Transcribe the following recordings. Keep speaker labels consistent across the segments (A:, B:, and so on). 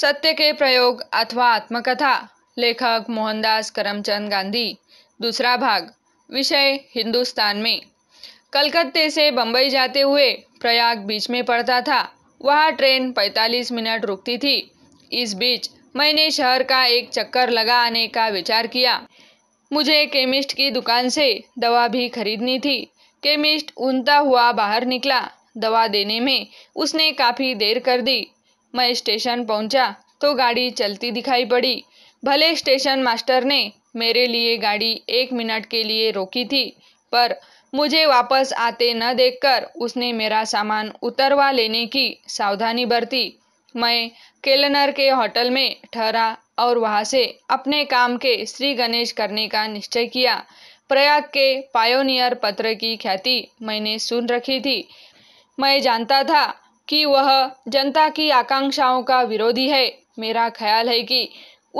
A: सत्य के प्रयोग अथवा आत्मकथा लेखक मोहनदास करमचंद गांधी दूसरा भाग विषय हिंदुस्तान में कलकत्ते से बम्बई जाते हुए प्रयाग बीच में पड़ता था वह ट्रेन 45 मिनट रुकती थी इस बीच मैंने शहर का एक चक्कर लगा आने का विचार किया मुझे केमिस्ट की दुकान से दवा भी खरीदनी थी केमिस्ट उनता हुआ बाहर निकला दवा देने में उसने काफ़ी देर कर दी मैं स्टेशन पहुंचा तो गाड़ी चलती दिखाई पड़ी भले स्टेशन मास्टर ने मेरे लिए गाड़ी एक मिनट के लिए रोकी थी पर मुझे वापस आते न देखकर उसने मेरा सामान उतरवा लेने की सावधानी बरती मैं केलनर के होटल में ठहरा और वहाँ से अपने काम के श्री गणेश करने का निश्चय किया प्रयाग के पायोनियर पत्र की ख्याति मैंने सुन रखी थी मैं जानता था कि वह जनता की आकांक्षाओं का विरोधी है मेरा ख्याल है कि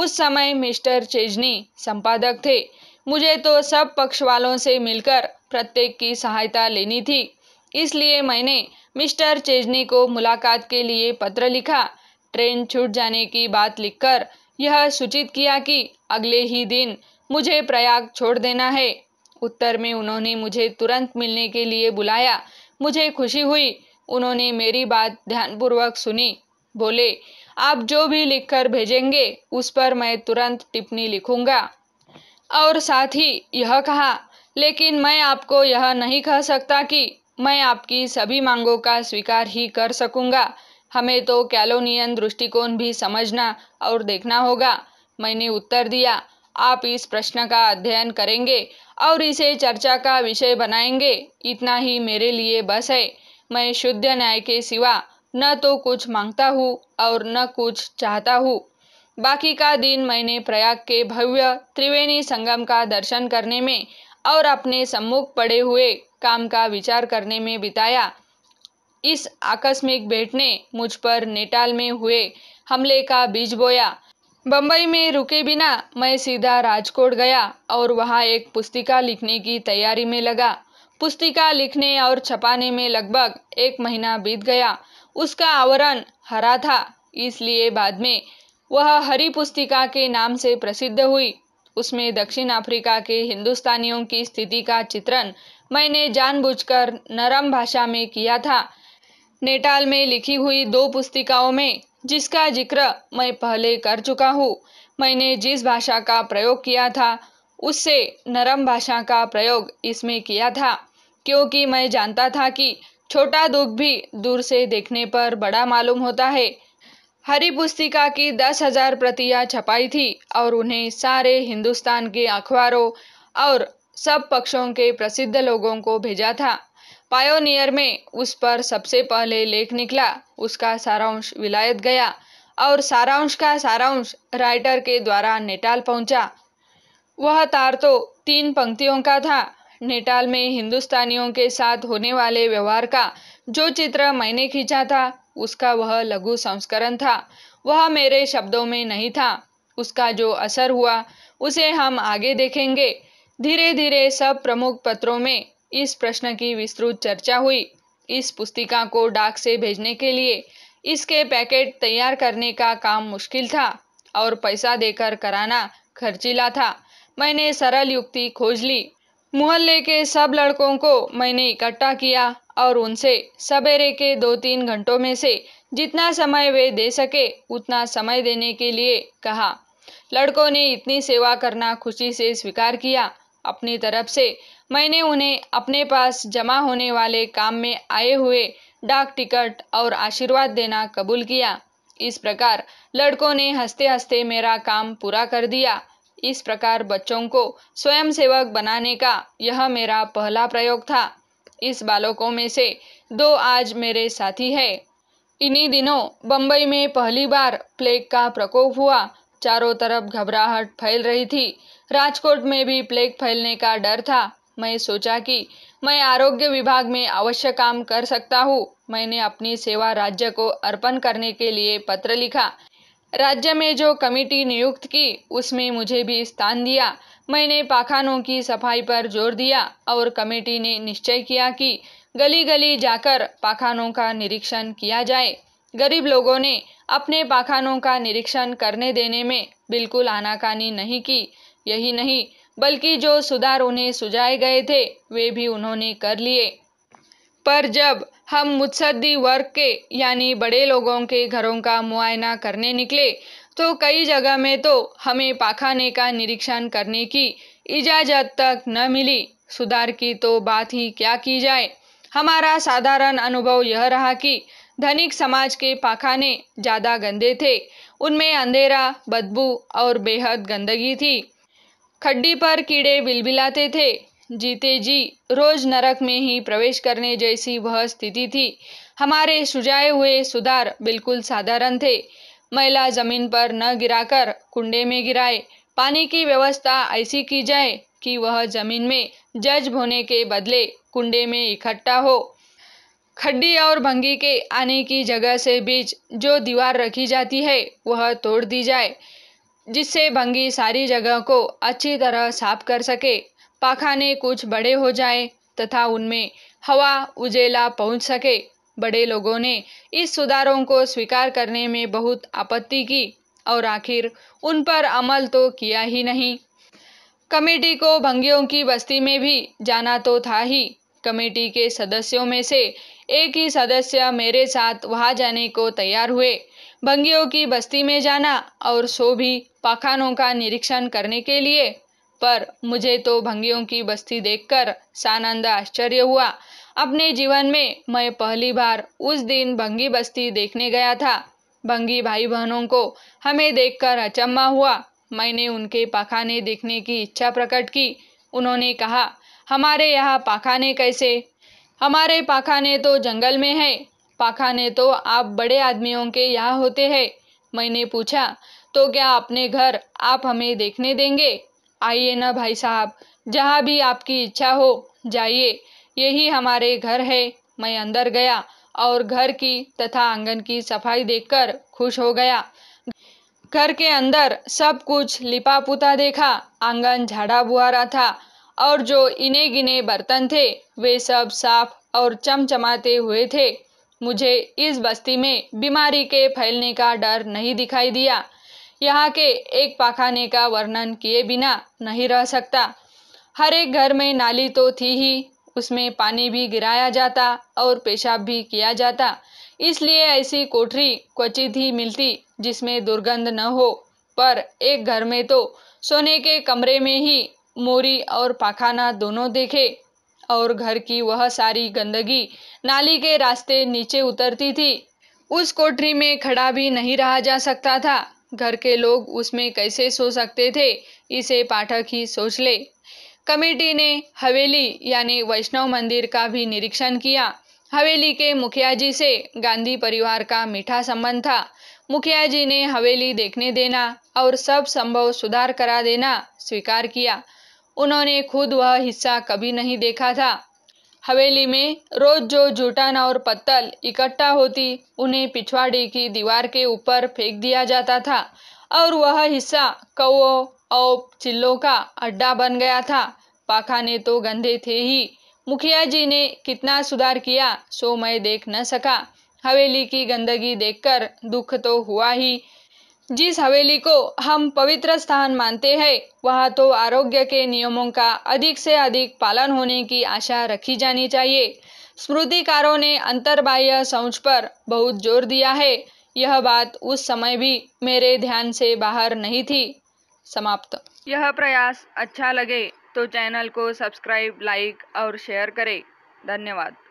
A: उस समय मिस्टर चेजनी संपादक थे मुझे तो सब पक्ष वालों से मिलकर प्रत्येक की सहायता लेनी थी इसलिए मैंने मिस्टर चेजनी को मुलाकात के लिए पत्र लिखा ट्रेन छूट जाने की बात लिखकर यह सूचित किया कि अगले ही दिन मुझे प्रयाग छोड़ देना है उत्तर में उन्होंने मुझे तुरंत मिलने के लिए बुलाया मुझे खुशी हुई उन्होंने मेरी बात ध्यानपूर्वक सुनी बोले आप जो भी लिखकर भेजेंगे उस पर मैं तुरंत टिप्पणी लिखूंगा और साथ ही यह कहा लेकिन मैं आपको यह नहीं कह सकता कि मैं आपकी सभी मांगों का स्वीकार ही कर सकूंगा हमें तो कैलोनियन दृष्टिकोण भी समझना और देखना होगा मैंने उत्तर दिया आप इस प्रश्न का अध्ययन करेंगे और इसे चर्चा का विषय बनाएंगे इतना ही मेरे लिए बस है मैं शुद्ध न्याय के सिवा न तो कुछ मांगता हूँ और न कुछ चाहता हूँ बाकी का दिन मैंने प्रयाग के भव्य त्रिवेणी संगम का दर्शन करने में और अपने सम्मुख पड़े हुए काम का विचार करने में बिताया इस आकस्मिक भेंट ने मुझ पर नेटाल में हुए हमले का बीज बोया बम्बई में रुके बिना मैं सीधा राजकोट गया और वहाँ एक पुस्तिका लिखने की तैयारी में लगा पुस्तिका लिखने और छपाने में लगभग एक महीना बीत गया उसका आवरण हरा था इसलिए बाद में वह हरी पुस्तिका के नाम से प्रसिद्ध हुई उसमें दक्षिण अफ्रीका के हिंदुस्तानियों की स्थिति का चित्रण मैंने जानबूझकर नरम भाषा में किया था नेटाल में लिखी हुई दो पुस्तिकाओं में जिसका जिक्र मैं पहले कर चुका हूँ मैंने जिस भाषा का प्रयोग किया था उससे नरम भाषा का प्रयोग इसमें किया था क्योंकि मैं जानता था कि छोटा दुख भी दूर से देखने पर बड़ा मालूम होता है हरी पुस्तिका की दस हजार प्रतियां छपाई थी और उन्हें सारे हिंदुस्तान के अखबारों और सब पक्षों के प्रसिद्ध लोगों को भेजा था पायोनियर में उस पर सबसे पहले लेख निकला उसका सारांश विलायत गया और सारांश का सारांश राइटर के द्वारा नेटाल पहुंचा वह तार तो तीन पंक्तियों का था नेटाल में हिंदुस्तानियों के साथ होने वाले व्यवहार का जो चित्र मैंने खींचा था उसका वह लघु संस्करण था वह मेरे शब्दों में नहीं था उसका जो असर हुआ उसे हम आगे देखेंगे धीरे धीरे सब प्रमुख पत्रों में इस प्रश्न की विस्तृत चर्चा हुई इस पुस्तिका को डाक से भेजने के लिए इसके पैकेट तैयार करने का काम मुश्किल था और पैसा देकर कराना खर्चीला था मैंने सरल युक्ति खोज ली मोहल्ले के सब लड़कों को मैंने इकट्ठा किया और उनसे सवेरे के दो तीन घंटों में से जितना समय वे दे सके उतना समय देने के लिए कहा लड़कों ने इतनी सेवा करना खुशी से स्वीकार किया अपनी तरफ से मैंने उन्हें अपने पास जमा होने वाले काम में आए हुए डाक टिकट और आशीर्वाद देना कबूल किया इस प्रकार लड़कों ने हंसते हंसते मेरा काम पूरा कर दिया इस प्रकार बच्चों को स्वयं सेवक बनाने का यह मेरा पहला प्रयोग था इस बालकों में से दो आज मेरे साथी है इन्हीं दिनों बम्बई में पहली बार प्लेग का प्रकोप हुआ चारों तरफ घबराहट फैल रही थी राजकोट में भी प्लेग फैलने का डर था मैं सोचा कि मैं आरोग्य विभाग में अवश्य काम कर सकता हूँ मैंने अपनी सेवा राज्य को अर्पण करने के लिए पत्र लिखा राज्य में जो कमेटी नियुक्त की उसमें मुझे भी स्थान दिया मैंने पाखानों की सफाई पर जोर दिया और कमेटी ने निश्चय किया कि गली गली जाकर पाखानों का निरीक्षण किया जाए गरीब लोगों ने अपने पाखानों का निरीक्षण करने देने में बिल्कुल आनाकानी नहीं की यही नहीं बल्कि जो सुधार उन्हें सुझाए गए थे वे भी उन्होंने कर लिए पर जब हम मुत्सदी वर्ग के यानी बड़े लोगों के घरों का मुआयना करने निकले तो कई जगह में तो हमें पाखाने का निरीक्षण करने की इजाज़त तक न मिली सुधार की तो बात ही क्या की जाए हमारा साधारण अनुभव यह रहा कि धनिक समाज के पाखाने ज़्यादा गंदे थे उनमें अंधेरा बदबू और बेहद गंदगी थी खड्डी पर कीड़े बिलबिलाते थे जीते जी रोज नरक में ही प्रवेश करने जैसी वह स्थिति थी हमारे सुझाए हुए सुधार बिल्कुल साधारण थे महिला जमीन पर न गिराकर कुंडे में गिराए पानी की व्यवस्था ऐसी की जाए कि वह जमीन में जज होने के बदले कुंडे में इकट्ठा हो खड्डी और भंगी के आने की जगह से बीच जो दीवार रखी जाती है वह तोड़ दी जाए जिससे भंगी सारी जगह को अच्छी तरह साफ कर सके पाखाने कुछ बड़े हो जाए तथा उनमें हवा उजेला पहुंच सके बड़े लोगों ने इस सुधारों को स्वीकार करने में बहुत आपत्ति की और आखिर उन पर अमल तो किया ही नहीं कमेटी को भंगियों की बस्ती में भी जाना तो था ही कमेटी के सदस्यों में से एक ही सदस्य मेरे साथ वहाँ जाने को तैयार हुए भंगियों की बस्ती में जाना और सो भी पाखानों का निरीक्षण करने के लिए पर मुझे तो भंगियों की बस्ती देखकर सानंद आश्चर्य हुआ अपने जीवन में मैं पहली बार उस दिन भंगी बस्ती देखने गया था भंगी भाई बहनों को हमें देखकर अचम्मा हुआ मैंने उनके पाखाने देखने की इच्छा प्रकट की उन्होंने कहा हमारे यहाँ पाखाने कैसे हमारे पाखाने तो जंगल में है पाखाने तो आप बड़े आदमियों के यहाँ होते हैं मैंने पूछा तो क्या अपने घर आप हमें देखने देंगे आइए ना भाई साहब जहाँ भी आपकी इच्छा हो जाइए यही हमारे घर है मैं अंदर गया और घर की तथा आंगन की सफाई देखकर खुश हो गया घर के अंदर सब कुछ लिपा पुता देखा आंगन झाड़ा बुहारा था और जो इने गिने बर्तन थे वे सब साफ और चमचमाते हुए थे मुझे इस बस्ती में बीमारी के फैलने का डर नहीं दिखाई दिया यहाँ के एक पाखाने का वर्णन किए बिना नहीं रह सकता हर एक घर में नाली तो थी ही उसमें पानी भी गिराया जाता और पेशाब भी किया जाता इसलिए ऐसी कोठरी क्वचित ही मिलती जिसमें दुर्गंध न हो पर एक घर में तो सोने के कमरे में ही मोरी और पाखाना दोनों देखे और घर की वह सारी गंदगी नाली के रास्ते नीचे उतरती थी उस कोठरी में खड़ा भी नहीं रहा जा सकता था घर के लोग उसमें कैसे सो सकते थे इसे पाठक ही सोच ले कमेटी ने हवेली यानी वैष्णव मंदिर का भी निरीक्षण किया हवेली के मुखिया जी से गांधी परिवार का मीठा संबंध था मुखिया जी ने हवेली देखने देना और सब संभव सुधार करा देना स्वीकार किया उन्होंने खुद वह हिस्सा कभी नहीं देखा था हवेली में रोज जो जुटान और पत्तल इकट्ठा होती उन्हें पिछवाड़ी की दीवार के ऊपर फेंक दिया जाता था और वह हिस्सा कौओ और चिल्लों का अड्डा बन गया था पाखाने तो गंदे थे ही मुखिया जी ने कितना सुधार किया सो मैं देख न सका हवेली की गंदगी देखकर दुख तो हुआ ही जिस हवेली को हम पवित्र स्थान मानते हैं वहाँ तो आरोग्य के नियमों का अधिक से अधिक पालन होने की आशा रखी जानी चाहिए स्मृतिकारों ने अंतर्बाह्य सोच पर बहुत जोर दिया है यह बात उस समय भी मेरे ध्यान से बाहर नहीं थी समाप्त यह प्रयास अच्छा लगे तो चैनल को सब्सक्राइब लाइक और शेयर करें धन्यवाद